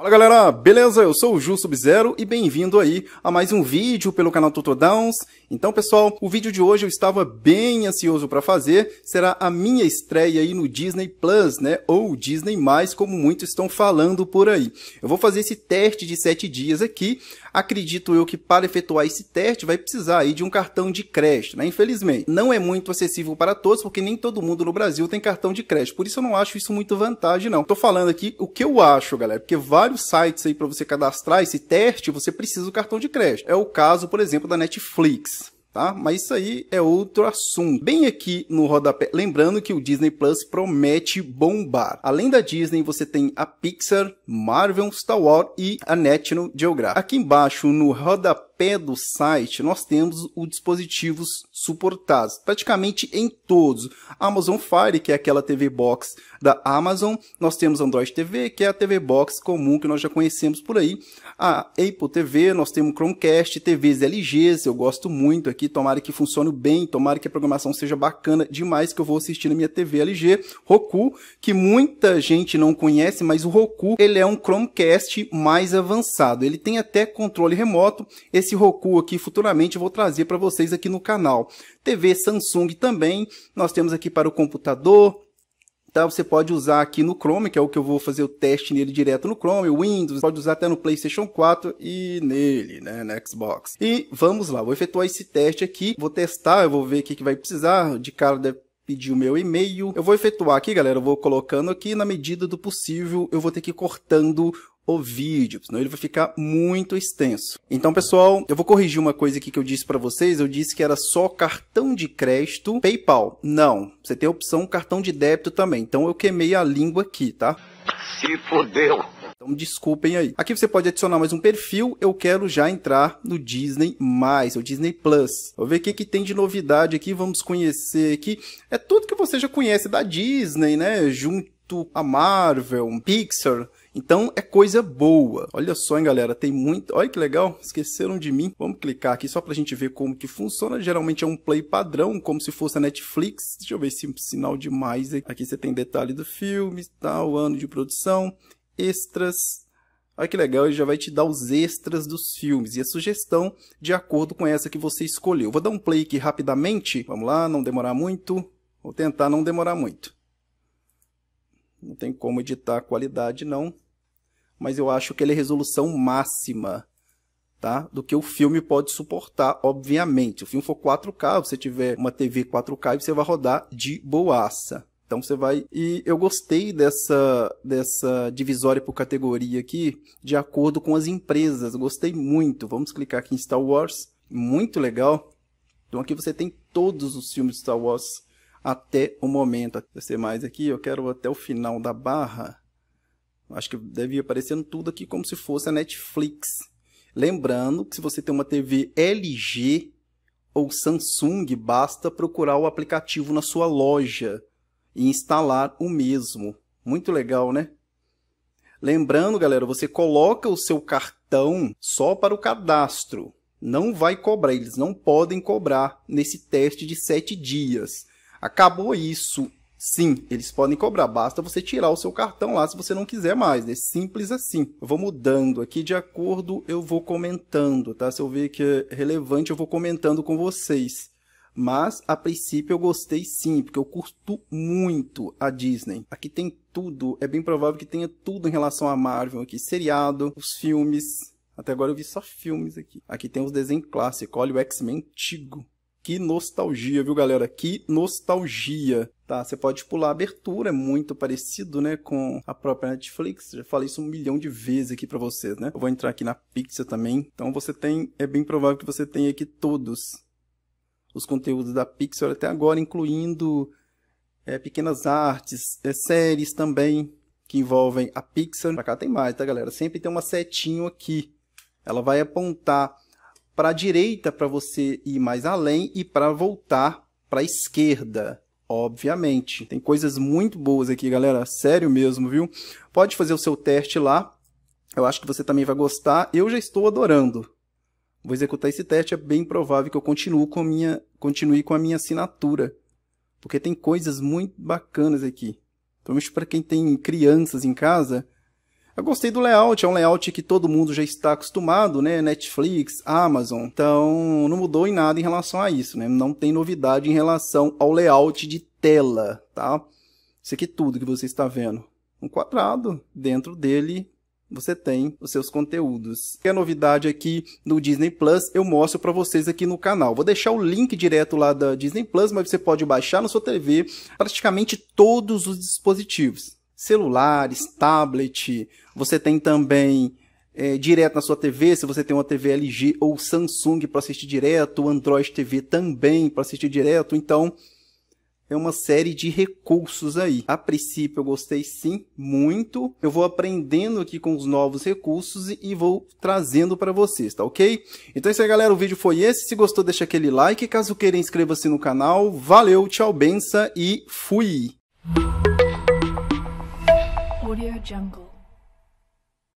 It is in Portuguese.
Fala galera, beleza? Eu sou o Ju Sub-Zero e bem-vindo aí a mais um vídeo pelo canal Tutodowns. Então pessoal, o vídeo de hoje eu estava bem ansioso para fazer, será a minha estreia aí no Disney Plus, né? Ou Disney+, como muitos estão falando por aí. Eu vou fazer esse teste de 7 dias aqui, Acredito eu que para efetuar esse teste vai precisar aí de um cartão de crédito, né? Infelizmente, não é muito acessível para todos, porque nem todo mundo no Brasil tem cartão de crédito. Por isso eu não acho isso muito vantagem, não. Tô falando aqui o que eu acho, galera, porque vários sites aí para você cadastrar esse teste, você precisa do cartão de crédito. É o caso, por exemplo, da Netflix tá? Mas isso aí é outro assunto. Bem aqui no rodapé, lembrando que o Disney Plus promete bombar. Além da Disney, você tem a Pixar, Marvel, Star Wars e a National Geographic. Aqui embaixo no rodapé pé do site, nós temos os dispositivos suportados, praticamente em todos. Amazon Fire, que é aquela TV Box da Amazon, nós temos Android TV, que é a TV Box comum que nós já conhecemos por aí, a Apple TV, nós temos Chromecast, TVs LGs, eu gosto muito aqui, tomara que funcione bem, tomara que a programação seja bacana demais que eu vou assistir na minha TV LG, Roku, que muita gente não conhece, mas o Roku, ele é um Chromecast mais avançado, ele tem até controle remoto, esse esse Roku aqui futuramente eu vou trazer para vocês aqui no canal. TV Samsung também, nós temos aqui para o computador, Tá, você pode usar aqui no Chrome, que é o que eu vou fazer o teste nele direto no Chrome, Windows, pode usar até no PlayStation 4 e nele, né, no Xbox. E vamos lá, vou efetuar esse teste aqui, vou testar, eu vou ver o que, que vai precisar, de cara deve pedir o meu e-mail. Eu vou efetuar aqui, galera, eu vou colocando aqui, na medida do possível, eu vou ter que ir cortando o vídeo, senão ele vai ficar muito extenso. Então, pessoal, eu vou corrigir uma coisa aqui que eu disse para vocês. Eu disse que era só cartão de crédito PayPal. Não, você tem a opção cartão de débito também. Então, eu queimei a língua aqui, tá? Se fodeu! Então desculpem aí. Aqui você pode adicionar mais um perfil. Eu quero já entrar no Disney+, o Disney+. Plus. Vou ver o que, que tem de novidade aqui. Vamos conhecer aqui. É tudo que você já conhece da Disney, né? Junto a Marvel, Pixar. Então é coisa boa. Olha só, hein, galera, tem muito... Olha que legal, esqueceram de mim. Vamos clicar aqui só pra gente ver como que funciona. Geralmente é um play padrão, como se fosse a Netflix. Deixa eu ver se sinal de mais. Aqui você tem detalhe do filme, tal, tá, ano de produção, extras, Olha que legal, ele já vai te dar os extras dos filmes e a sugestão de acordo com essa que você escolheu. Vou dar um play aqui rapidamente. Vamos lá, não demorar muito. Vou tentar não demorar muito. Não tem como editar a qualidade, não. Mas eu acho que ele é resolução máxima tá? do que o filme pode suportar, obviamente. Se o filme for 4K, você tiver uma TV 4K, você vai rodar de boaça. Então você vai. E eu gostei dessa, dessa divisória por categoria aqui, de acordo com as empresas. Gostei muito. Vamos clicar aqui em Star Wars. Muito legal. Então aqui você tem todos os filmes de Star Wars até o momento. ser mais aqui, eu quero até o final da barra. Acho que devia aparecendo tudo aqui como se fosse a Netflix. Lembrando que se você tem uma TV LG ou Samsung, basta procurar o aplicativo na sua loja e instalar o mesmo. Muito legal, né? Lembrando, galera, você coloca o seu cartão só para o cadastro. Não vai cobrar, eles não podem cobrar nesse teste de 7 dias. Acabou isso. Sim, eles podem cobrar, basta você tirar o seu cartão lá se você não quiser mais, né? Simples assim. Eu vou mudando aqui de acordo, eu vou comentando, tá? Se eu ver que é relevante, eu vou comentando com vocês. Mas, a princípio, eu gostei sim, porque eu curto muito a Disney. Aqui tem tudo, é bem provável que tenha tudo em relação a Marvel aqui. Seriado, os filmes, até agora eu vi só filmes aqui. Aqui tem os desenhos clássicos, olha o X-Men antigo. Que nostalgia, viu, galera? Que nostalgia. Tá, você pode pular a abertura, é muito parecido, né, com a própria Netflix. Já falei isso um milhão de vezes aqui para vocês, né? Eu vou entrar aqui na Pixar também. Então você tem, é bem provável que você tenha aqui todos os conteúdos da Pixar até agora, incluindo é, pequenas artes, é, séries também que envolvem a Pixar. Pra cá tem mais, tá, galera? Sempre tem uma setinha aqui. Ela vai apontar para a direita para você ir mais além e para voltar para a esquerda. Obviamente. Tem coisas muito boas aqui, galera. Sério mesmo, viu? Pode fazer o seu teste lá. Eu acho que você também vai gostar. Eu já estou adorando. Vou executar esse teste. É bem provável que eu continue com a minha, continue com a minha assinatura. Porque tem coisas muito bacanas aqui. Principalmente para quem tem crianças em casa, eu gostei do layout, é um layout que todo mundo já está acostumado, né? Netflix, Amazon. Então, não mudou em nada em relação a isso, né? Não tem novidade em relação ao layout de tela, tá? Isso aqui é tudo que você está vendo. Um quadrado, dentro dele você tem os seus conteúdos. E a novidade aqui no Disney Plus eu mostro para vocês aqui no canal. Vou deixar o link direto lá da Disney Plus, mas você pode baixar na sua TV praticamente todos os dispositivos celulares, tablet, você tem também é, direto na sua TV, se você tem uma TV LG ou Samsung para assistir direto, Android TV também para assistir direto, então é uma série de recursos aí. A princípio eu gostei sim, muito. Eu vou aprendendo aqui com os novos recursos e vou trazendo para vocês, tá ok? Então é isso aí galera, o vídeo foi esse. Se gostou deixa aquele like, caso queira inscreva-se no canal. Valeu, tchau, benção e fui! Audio Jungle.